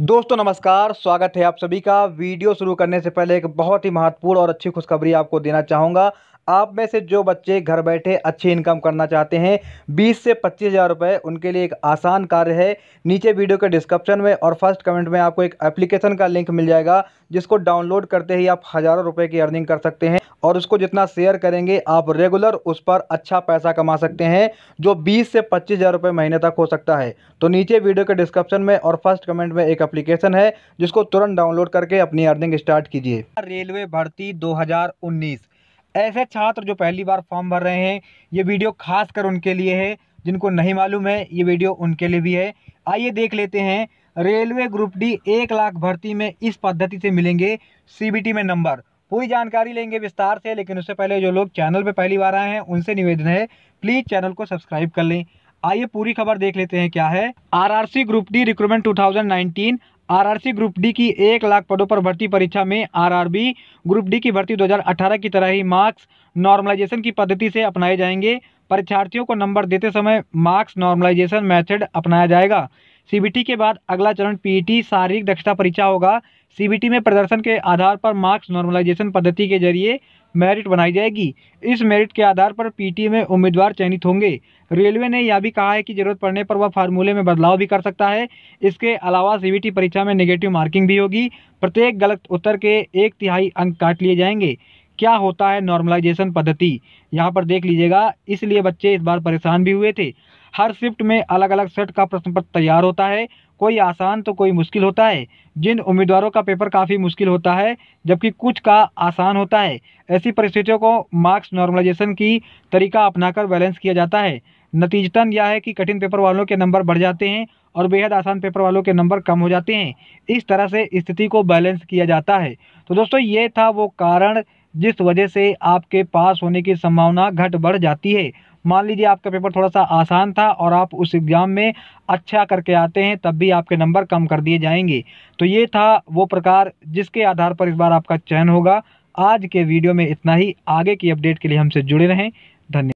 दोस्तों नमस्कार स्वागत है आप सभी का वीडियो शुरू करने से पहले एक बहुत ही महत्वपूर्ण और अच्छी खुशखबरी आपको देना चाहूँगा आप में से जो बच्चे घर बैठे अच्छे इनकम करना चाहते हैं बीस से पच्चीस हज़ार रुपये उनके लिए एक आसान कार्य है नीचे वीडियो के डिस्क्रिप्शन में और फर्स्ट कमेंट में आपको एक एप्लीकेशन का लिंक मिल जाएगा जिसको डाउनलोड करते ही आप हज़ारों रुपये की अर्निंग कर सकते हैं और उसको जितना शेयर करेंगे आप रेगुलर उस पर अच्छा पैसा कमा सकते हैं जो बीस से पच्चीस हज़ार महीने तक हो सकता है तो नीचे वीडियो के डिस्क्रिप्शन में और फर्स्ट कमेंट में एक एप्लीकेशन है जिसको तुरंत डाउनलोड करके अपनी अर्निंग स्टार्ट कीजिए रेलवे भर्ती 2019 ऐसे छात्र जो पहली बार फॉर्म भर रहे हैं ये वीडियो खास कर उनके लिए है जिनको नहीं मालूम है ये वीडियो उनके लिए भी है आइए देख लेते हैं रेलवे ग्रुप डी एक लाख भर्ती में इस पद्धति से मिलेंगे सीबीटी में नंबर पूरी जानकारी लेंगे विस्तार से लेकिन उससे पहले जो लोग चैनल पर पहली बार आए हैं उनसे निवेदन है प्लीज़ चैनल को सब्सक्राइब कर लें आइए पूरी खबर देख लेते हैं क्या है RRC group D recruitment 2019 RRC group D की एक लाख पदों पर भर्ती परीक्षा में आरआरबी ग्रुप डी की भर्ती 2018 की तरह ही मार्क्स नॉर्मलाइजेशन की पद्धति से अपनाए जाएंगे परीक्षार्थियों को नंबर देते समय मार्क्स नॉर्मलाइजेशन मैथड अपनाया जाएगा सीबीटी के बाद अगला चरण पीईटी e शारीरिक दक्षता परीक्षा होगा सीबीटी में प्रदर्शन के आधार पर मार्क्स नॉर्मलाइजेशन पद्धति के जरिए मेरिट बनाई जाएगी इस मेरिट के आधार पर पीटी e में उम्मीदवार चयनित होंगे रेलवे ने यह भी कहा है कि जरूरत पड़ने पर वह फार्मूले में बदलाव भी कर सकता है इसके अलावा सीबीटी परीक्षा में नेगेटिव मार्किंग भी होगी प्रत्येक गलत उत्तर के एक तिहाई अंक काट लिए जाएंगे क्या होता है नॉर्मलाइजेशन पद्धति यहाँ पर देख लीजिएगा इसलिए बच्चे इस बार परेशान भी हुए थे हर शिफ्ट में अलग अलग सेट का प्रश्न पत्र तैयार होता है कोई आसान तो कोई मुश्किल होता है जिन उम्मीदवारों का पेपर काफ़ी मुश्किल होता है जबकि कुछ का आसान होता है ऐसी परिस्थितियों को मार्क्स नॉर्मलाइजेशन की तरीका अपनाकर बैलेंस किया जाता है नतीजतन यह है कि कठिन पेपर वालों के नंबर बढ़ जाते हैं और बेहद आसान पेपर वालों के नंबर कम हो जाते हैं इस तरह से स्थिति को बैलेंस किया जाता है तो दोस्तों ये था वो कारण जिस वजह से आपके पास होने की संभावना घट बढ़ जाती है मान लीजिए आपका पेपर थोड़ा सा आसान था और आप उस एग्ज़ाम में अच्छा करके आते हैं तब भी आपके नंबर कम कर दिए जाएंगे तो ये था वो प्रकार जिसके आधार पर इस बार आपका चयन होगा आज के वीडियो में इतना ही आगे की अपडेट के लिए हमसे जुड़े रहें धन्यवाद